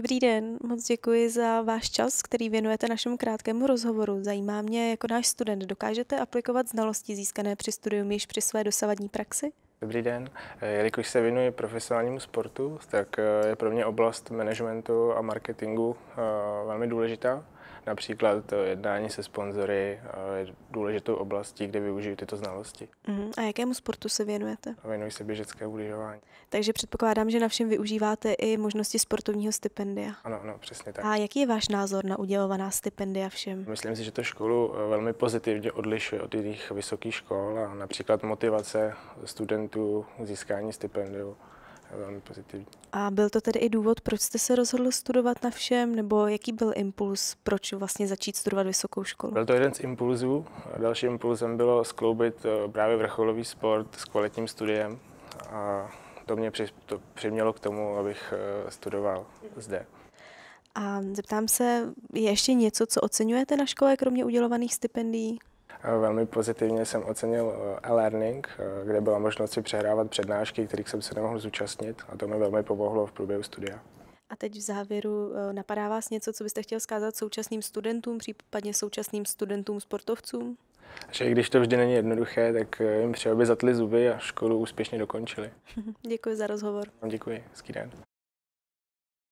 Dobrý den, moc děkuji za váš čas, který věnujete našemu krátkému rozhovoru. Zajímá mě, jako náš student, dokážete aplikovat znalosti získané při studiu již při své dosavadní praxi? Dobrý den, eh, jelikož se věnuji profesionálnímu sportu, tak eh, je pro mě oblast managementu a marketingu eh, velmi důležitá. Například eh, jednání se sponzory eh, je důležitou oblastí, kde využiju tyto znalosti. Uh-huh. A jakému sportu se věnujete? Věnuji se běžecké udržování. Takže předpokládám, že na všem využíváte i možnosti sportovního stipendia. Ano, ano, přesně tak. A jaký je váš názor na udělovaná stipendia všem? Myslím si, že to školu eh, velmi pozitivně odlišuje od jiných vysokých škol a například motivace studentů k získání stipendiu velmi pozitivní. A byl to tedy i důvod, proč jste se rozhodl studovat na všem, nebo jaký byl impuls, proč vlastně začít studovat vysokou školu? Byl to jeden z impulzů. Dalším impulzem bylo skloubit eh, právě vrcholový sport s kvalitním studiem a to mě při, to přimělo k tomu, abych eh, studoval zde. A zeptám se, je ještě něco, co oceňujete na škole, kromě udělovaných stipendií? Velmi pozitivně jsem ocenil eh, e-learning, eh, kde byla možnost si přehrávat přednášky, kterých jsem se nemohl zúčastnit a to mi velmi pomohlo v průběhu studia. A teď v závěru eh, napadá vás něco, co byste chtěl zkázat současným studentům, případně současným studentům sportovcům? Že i když to vždy není jednoduché, tak jim přeji, aby zatli zuby a školu úspěšně dokončili. Děkuji za rozhovor. Děkuji, skvělý den.